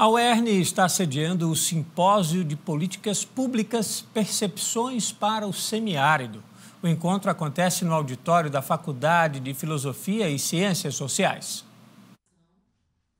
A UERN está sediando o Simpósio de Políticas Públicas Percepções para o Semiárido. O encontro acontece no auditório da Faculdade de Filosofia e Ciências Sociais.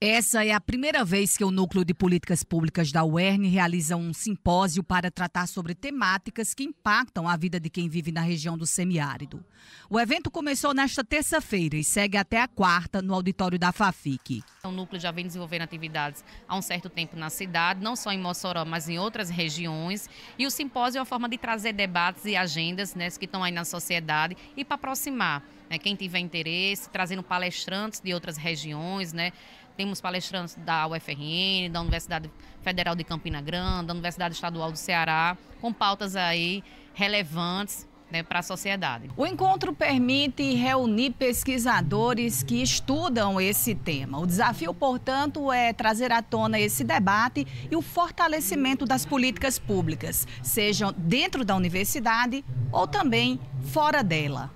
Essa é a primeira vez que o Núcleo de Políticas Públicas da UERN realiza um simpósio para tratar sobre temáticas que impactam a vida de quem vive na região do semiárido. O evento começou nesta terça-feira e segue até a quarta no auditório da FAFIC. O núcleo já vem desenvolvendo atividades há um certo tempo na cidade, não só em Mossoró, mas em outras regiões. E o simpósio é uma forma de trazer debates e agendas né, que estão aí na sociedade e para aproximar né, quem tiver interesse, trazendo palestrantes de outras regiões, né? Temos palestrantes da UFRN, da Universidade Federal de Campina Grande, da Universidade Estadual do Ceará, com pautas aí relevantes né, para a sociedade. O encontro permite reunir pesquisadores que estudam esse tema. O desafio, portanto, é trazer à tona esse debate e o fortalecimento das políticas públicas, sejam dentro da universidade ou também fora dela.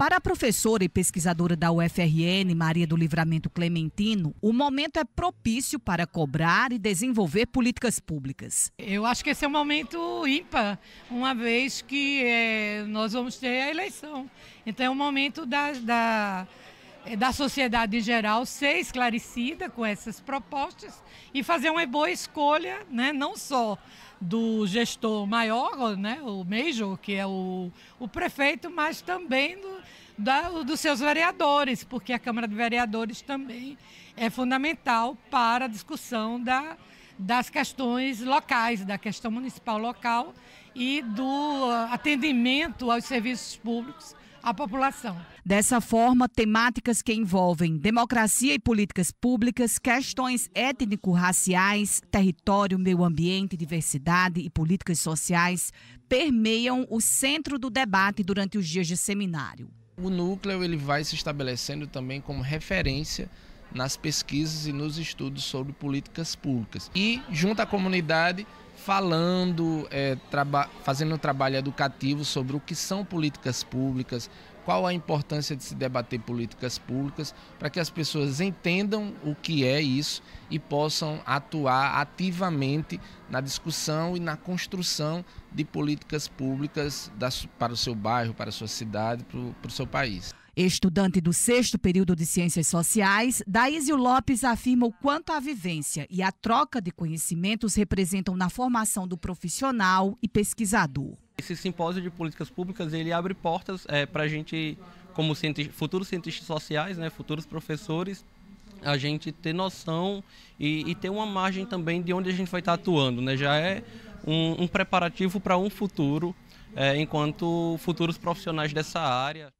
Para a professora e pesquisadora da UFRN, Maria do Livramento Clementino, o momento é propício para cobrar e desenvolver políticas públicas. Eu acho que esse é um momento ímpar, uma vez que é, nós vamos ter a eleição. Então é um momento da, da é, da sociedade em geral ser esclarecida com essas propostas e fazer uma boa escolha, né, não só do gestor maior, né, o major, que é o, o prefeito, mas também do, da, dos seus vereadores, porque a Câmara de Vereadores também é fundamental para a discussão da, das questões locais, da questão municipal local e do atendimento aos serviços públicos a população. Dessa forma, temáticas que envolvem democracia e políticas públicas, questões étnico-raciais, território, meio ambiente, diversidade e políticas sociais permeiam o centro do debate durante os dias de seminário. O núcleo ele vai se estabelecendo também como referência nas pesquisas e nos estudos sobre políticas públicas. E, junto à comunidade, falando, é, fazendo um trabalho educativo sobre o que são políticas públicas, qual a importância de se debater políticas públicas, para que as pessoas entendam o que é isso e possam atuar ativamente na discussão e na construção de políticas públicas das, para o seu bairro, para a sua cidade, para o seu país. Estudante do sexto período de Ciências Sociais, Daísio Lopes afirma o quanto a vivência e a troca de conhecimentos representam na formação do profissional e pesquisador. Esse simpósio de políticas públicas ele abre portas é, eh, para a gente, como cientista, futuros cientistas sociais, né, futuros professores, a gente ter noção e, e, ter uma margem também de onde a gente vai estar tá atuando. Né? Já é um, um preparativo para um futuro, é, enquanto futuros profissionais dessa área.